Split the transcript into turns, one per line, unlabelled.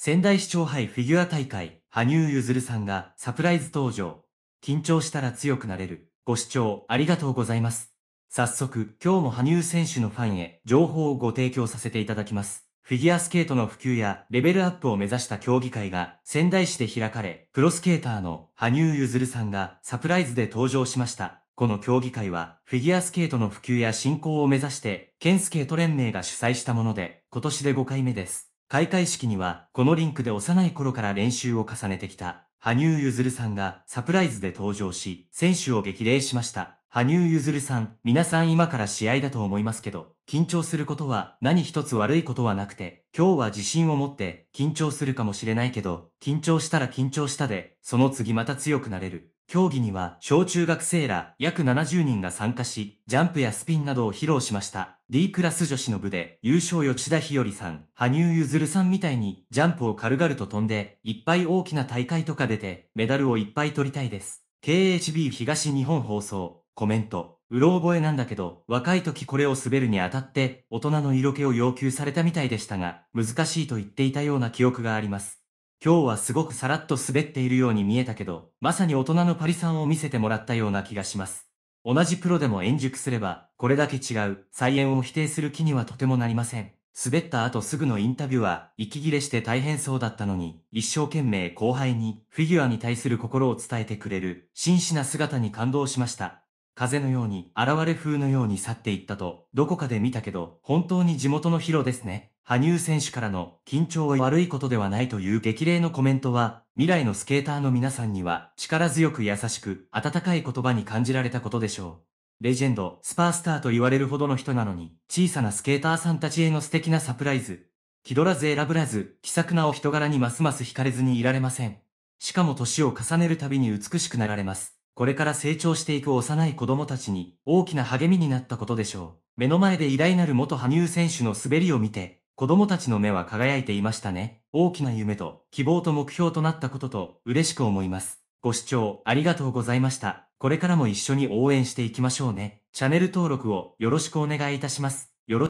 仙台市長杯フィギュア大会、羽生結弦さんがサプライズ登場。緊張したら強くなれる。ご視聴ありがとうございます。早速、今日も羽生選手のファンへ情報をご提供させていただきます。フィギュアスケートの普及やレベルアップを目指した競技会が仙台市で開かれ、プロスケーターの羽生結弦さんがサプライズで登場しました。この競技会は、フィギュアスケートの普及や振興を目指して、県スケート連盟が主催したもので、今年で5回目です。開会式には、このリンクで幼い頃から練習を重ねてきた、羽生結弦さんがサプライズで登場し、選手を激励しました。羽生結弦さん、皆さん今から試合だと思いますけど、緊張することは何一つ悪いことはなくて、今日は自信を持って緊張するかもしれないけど、緊張したら緊張したで、その次また強くなれる。競技には小中学生ら約70人が参加し、ジャンプやスピンなどを披露しました。D クラス女子の部で優勝吉田日和さん、羽生結弦さんみたいにジャンプを軽々と飛んで、いっぱい大きな大会とか出て、メダルをいっぱい取りたいです。KHB 東日本放送、コメント。うろ覚えなんだけど、若い時これを滑るにあたって、大人の色気を要求されたみたいでしたが、難しいと言っていたような記憶があります。今日はすごくさらっと滑っているように見えたけど、まさに大人のパリさんを見せてもらったような気がします。同じプロでも演熟すれば、これだけ違う、再演を否定する気にはとてもなりません。滑った後すぐのインタビューは、息切れして大変そうだったのに、一生懸命後輩に、フィギュアに対する心を伝えてくれる、真摯な姿に感動しました。風のように、現れ風のように去っていったと、どこかで見たけど、本当に地元のヒロですね。羽生選手からの緊張は悪いことではないという激励のコメントは、未来のスケーターの皆さんには力強く優しく、温かい言葉に感じられたことでしょう。レジェンド、スパースターと言われるほどの人なのに、小さなスケーターさんたちへの素敵なサプライズ。気取らず選ぶらず、気さくなお人柄にますます惹かれずにいられません。しかも年を重ねるたびに美しくなられます。これから成長していく幼い子供たちに大きな励みになったことでしょう。目の前で偉大なる元羽生選手の滑りを見て、子供たちの目は輝いていましたね。大きな夢と希望と目標となったことと嬉しく思います。ご視聴ありがとうございました。これからも一緒に応援していきましょうね。チャンネル登録をよろしくお願いいたします。